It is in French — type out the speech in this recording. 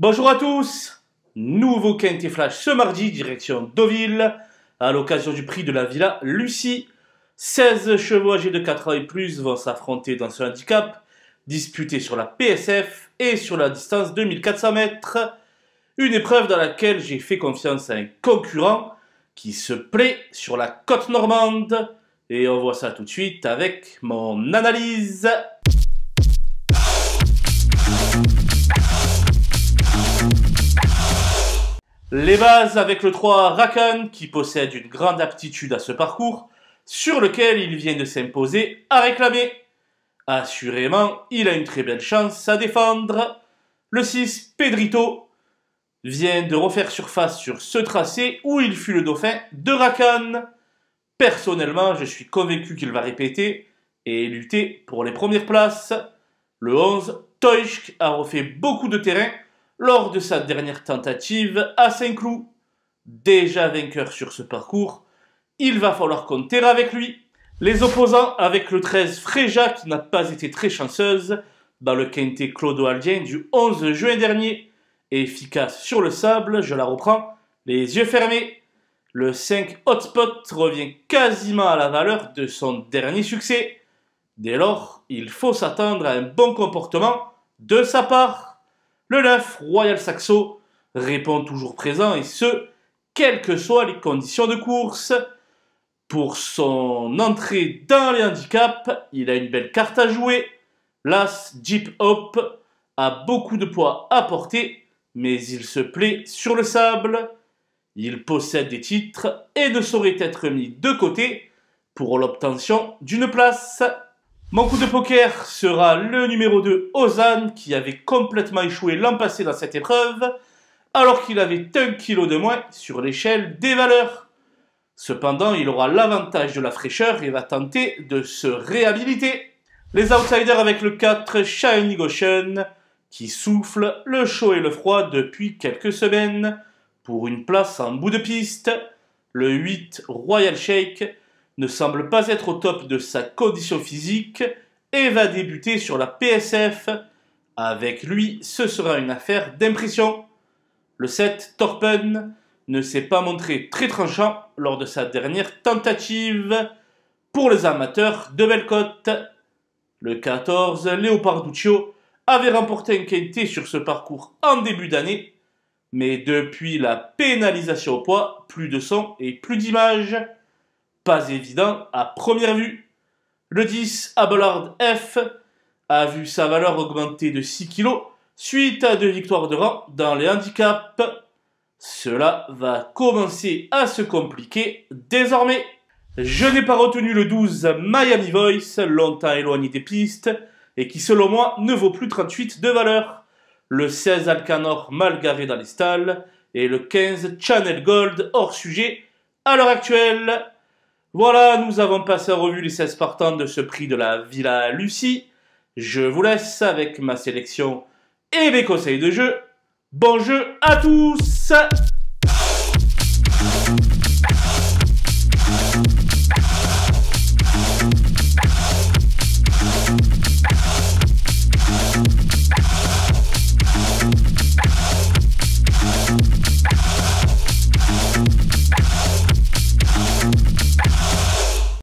Bonjour à tous Nouveau Quintet Flash ce mardi, direction Deauville, à l'occasion du prix de la Villa Lucie. 16 chevaux âgés de 4 ans et plus vont s'affronter dans ce handicap, disputé sur la PSF et sur la distance de 1400 mètres. Une épreuve dans laquelle j'ai fait confiance à un concurrent qui se plaît sur la côte normande. Et on voit ça tout de suite avec mon analyse. Les bases avec le 3 Rakan, qui possède une grande aptitude à ce parcours, sur lequel il vient de s'imposer à réclamer. Assurément, il a une très belle chance à défendre. Le 6 Pedrito vient de refaire surface sur ce tracé où il fut le dauphin de Rakan. Personnellement, je suis convaincu qu'il va répéter et lutter pour les premières places. Le 11 Teusch a refait beaucoup de terrain lors de sa dernière tentative à Saint-Cloud. Déjà vainqueur sur ce parcours, il va falloir compter avec lui. Les opposants avec le 13 Fréja qui n'a pas été très chanceuse dans le quintet Aldien du 11 juin dernier. Efficace sur le sable, je la reprends, les yeux fermés. Le 5 Hotspot revient quasiment à la valeur de son dernier succès. Dès lors, il faut s'attendre à un bon comportement de sa part. Le 9, Royal Saxo, répond toujours présent, et ce, quelles que soient les conditions de course. Pour son entrée dans les handicaps, il a une belle carte à jouer. L'As Jeep Hop a beaucoup de poids à porter, mais il se plaît sur le sable. Il possède des titres et ne saurait être mis de côté pour l'obtention d'une place. Mon coup de poker sera le numéro 2, Ozan, qui avait complètement échoué l'an passé dans cette épreuve, alors qu'il avait un kilo de moins sur l'échelle des valeurs. Cependant, il aura l'avantage de la fraîcheur et va tenter de se réhabiliter. Les outsiders avec le 4, Shiny Goshen, qui souffle le chaud et le froid depuis quelques semaines, pour une place en bout de piste. Le 8, Royal Shake, ne semble pas être au top de sa condition physique et va débuter sur la PSF. Avec lui, ce sera une affaire d'impression. Le 7 Torpen ne s'est pas montré très tranchant lors de sa dernière tentative pour les amateurs de Belcote. Le 14 Leoparduccio avait remporté un quintet sur ce parcours en début d'année, mais depuis la pénalisation au poids, plus de son et plus d'images pas évident à première vue. Le 10 Abelard F a vu sa valeur augmenter de 6 kg suite à deux victoires de rang dans les handicaps. Cela va commencer à se compliquer désormais. Je n'ai pas retenu le 12 Miami Voice, longtemps éloigné des pistes, et qui selon moi ne vaut plus 38 de valeur. Le 16 Alcanor mal garé dans les stalles, et le 15 Channel Gold hors sujet à l'heure actuelle. Voilà, nous avons passé en revue les 16 partants de ce prix de la Villa Lucie. Je vous laisse avec ma sélection et mes conseils de jeu. Bon jeu à tous